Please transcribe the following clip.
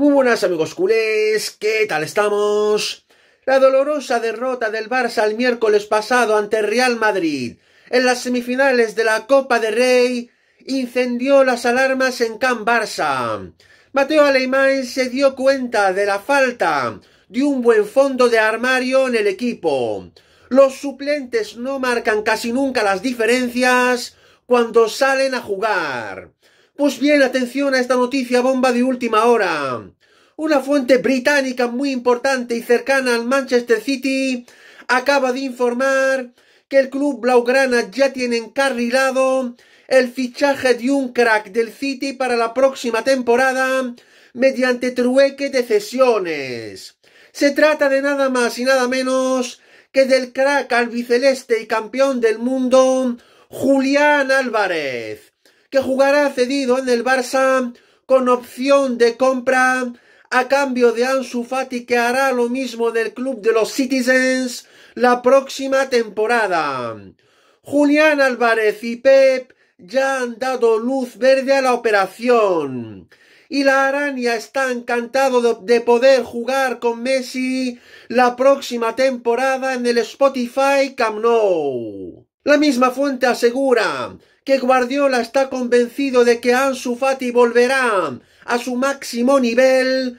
Muy buenas amigos culés, ¿qué tal estamos? La dolorosa derrota del Barça el miércoles pasado ante Real Madrid en las semifinales de la Copa de Rey incendió las alarmas en Camp Barça. Mateo Alemán se dio cuenta de la falta de un buen fondo de armario en el equipo. Los suplentes no marcan casi nunca las diferencias cuando salen a jugar. Pues bien, atención a esta noticia bomba de última hora. Una fuente británica muy importante y cercana al Manchester City acaba de informar que el club blaugrana ya tiene encarrilado el fichaje de un crack del City para la próxima temporada mediante trueque de cesiones. Se trata de nada más y nada menos que del crack albiceleste y campeón del mundo Julián Álvarez, que jugará cedido en el Barça con opción de compra a cambio de Ansu Fati que hará lo mismo del club de los Citizens la próxima temporada. Julián Álvarez y Pep ya han dado luz verde a la operación. Y la araña está encantado de, poder jugar con Messi la próxima temporada en el Spotify Camp Nou. La misma fuente asegura que Guardiola está convencido de que Ansu Fati volverá a su máximo nivel